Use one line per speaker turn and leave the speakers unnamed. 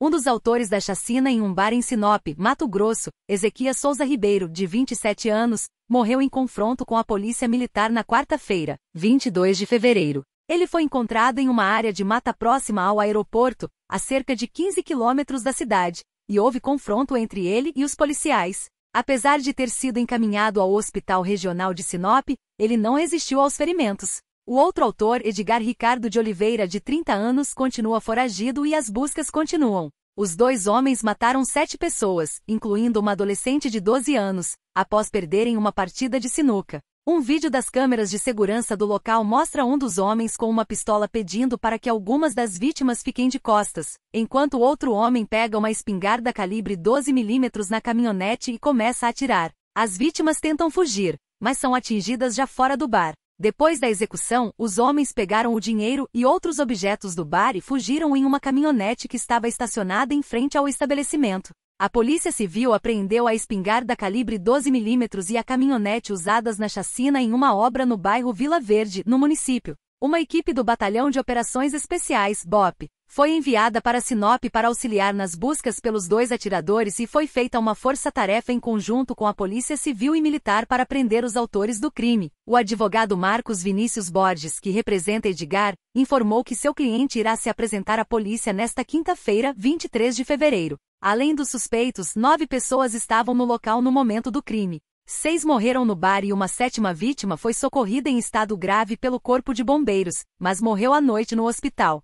Um dos autores da chacina em um bar em Sinop, Mato Grosso, Ezequias Souza Ribeiro, de 27 anos, morreu em confronto com a polícia militar na quarta-feira, 22 de fevereiro. Ele foi encontrado em uma área de mata próxima ao aeroporto, a cerca de 15 quilômetros da cidade, e houve confronto entre ele e os policiais. Apesar de ter sido encaminhado ao Hospital Regional de Sinop, ele não resistiu aos ferimentos. O outro autor, Edgar Ricardo de Oliveira, de 30 anos, continua foragido e as buscas continuam. Os dois homens mataram sete pessoas, incluindo uma adolescente de 12 anos, após perderem uma partida de sinuca. Um vídeo das câmeras de segurança do local mostra um dos homens com uma pistola pedindo para que algumas das vítimas fiquem de costas, enquanto outro homem pega uma espingarda calibre 12mm na caminhonete e começa a atirar. As vítimas tentam fugir, mas são atingidas já fora do bar. Depois da execução, os homens pegaram o dinheiro e outros objetos do bar e fugiram em uma caminhonete que estava estacionada em frente ao estabelecimento. A Polícia Civil apreendeu a espingarda calibre 12mm e a caminhonete usadas na chacina em uma obra no bairro Vila Verde, no município. Uma equipe do Batalhão de Operações Especiais, BOP, foi enviada para Sinop para auxiliar nas buscas pelos dois atiradores e foi feita uma força-tarefa em conjunto com a Polícia Civil e Militar para prender os autores do crime. O advogado Marcos Vinícius Borges, que representa Edgar, informou que seu cliente irá se apresentar à polícia nesta quinta-feira, 23 de fevereiro. Além dos suspeitos, nove pessoas estavam no local no momento do crime. Seis morreram no bar e uma sétima vítima foi socorrida em estado grave pelo Corpo de Bombeiros, mas morreu à noite no hospital.